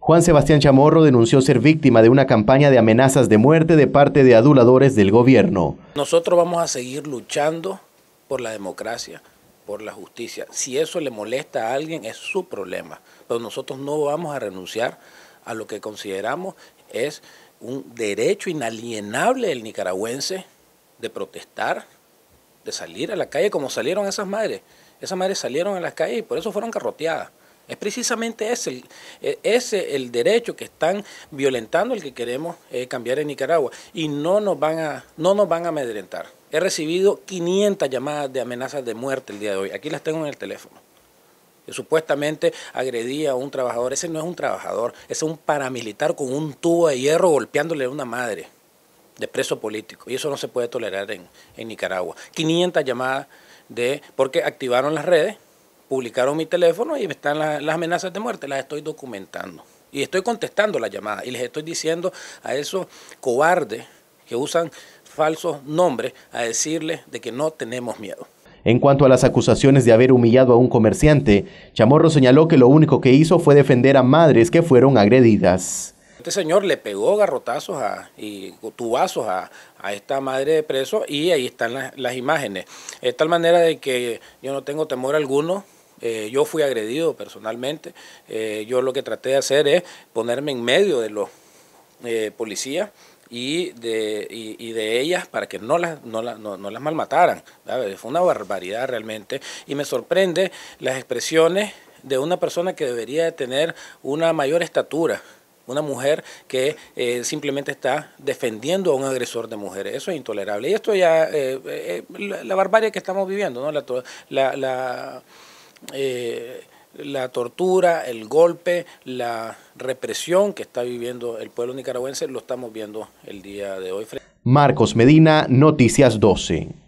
Juan Sebastián Chamorro denunció ser víctima de una campaña de amenazas de muerte de parte de aduladores del gobierno. Nosotros vamos a seguir luchando por la democracia, por la justicia. Si eso le molesta a alguien es su problema, pero nosotros no vamos a renunciar a lo que consideramos es un derecho inalienable del nicaragüense de protestar, de salir a la calle como salieron esas madres. Esas madres salieron a las calles y por eso fueron carroteadas. Es precisamente ese, e, ese el derecho que están violentando el que queremos eh, cambiar en Nicaragua y no nos van a, no nos van a amedrentar. He recibido 500 llamadas de amenazas de muerte el día de hoy. Aquí las tengo en el teléfono. supuestamente agredía a un trabajador. Ese no es un trabajador, ese es un paramilitar con un tubo de hierro golpeándole a una madre de preso político. Y eso no se puede tolerar en, en Nicaragua. 500 llamadas de porque activaron las redes publicaron mi teléfono y me están las, amenazas de muerte, las estoy documentando. Y estoy contestando las llamadas y les estoy diciendo a esos cobardes que usan falsos nombres a decirles de que no tenemos miedo. En cuanto a las acusaciones de haber humillado a un comerciante, Chamorro señaló que lo único que hizo fue defender a madres que fueron agredidas. Este señor le pegó garrotazos a, y tubazos a, esta madre de preso y ahí están las, las imágenes. De tal manera de que yo no tengo temor alguno eh, yo fui agredido personalmente. Eh, yo lo que traté de hacer es ponerme en medio de los eh, policías y de, y, de ellas para que no las, las malmataran. Fue una barbaridad realmente. Y me sorprende las expresiones de una persona que debería tener una mayor estatura una mujer que simplemente está defendiendo a un agresor de mujeres. Eso es intolerable. Y esto ya, eh, la, barbarie que estamos viviendo, ¿no? la eh, la tortura, el golpe, la represión que está viviendo el pueblo nicaragüense, lo estamos viendo el día de hoy. Marcos Medina, Noticias 12.